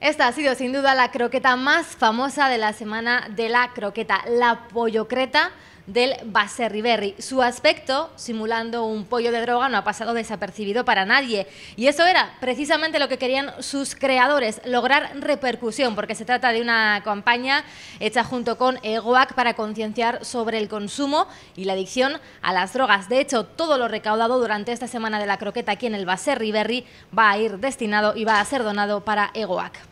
Esta ha sido sin duda la croqueta más famosa de la semana de la croqueta, la pollocreta del Baserriberri. Su aspecto, simulando un pollo de droga, no ha pasado desapercibido para nadie. Y eso era precisamente lo que querían sus creadores, lograr repercusión, porque se trata de una campaña hecha junto con EGOAC para concienciar sobre el consumo y la adicción a las drogas. De hecho, todo lo recaudado durante esta semana de la croqueta aquí en el Baserriberry va a ir destinado y va a ser donado para EGOAC.